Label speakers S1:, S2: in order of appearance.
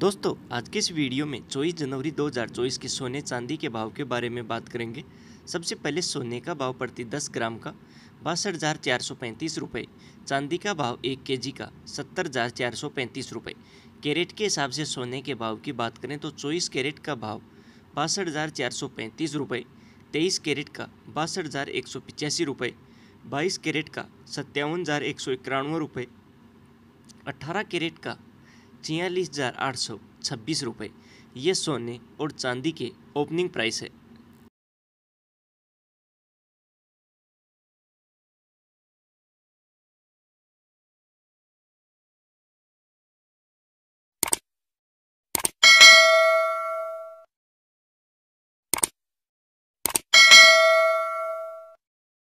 S1: दोस्तों आज के इस वीडियो में 24 जनवरी 2024 के सोने चांदी के भाव के बारे में बात करेंगे सबसे पहले सोने का भाव प्रति 10 ग्राम का बासठ हज़ार चार सौ पैंतीस रुपये चांदी का भाव एक के जी का सत्तर हज़ार चार सौ पैंतीस रुपये कैरेट के हिसाब से सोने के भाव की बात करें तो चौबीस कैरेट का भाव बासठ हज़ार चार सौ पैंतीस रुपये तेईस कैरेट का बासठ हज़ार एक सौ रुपये बाईस कैरेट का सत्तावन हज़ार एक सौ इक्यानवे रुपये कैरेट का छियालीस हज़ार आठ सौ छब्बीस रुपये ये सोने और चांदी के ओपनिंग प्राइस है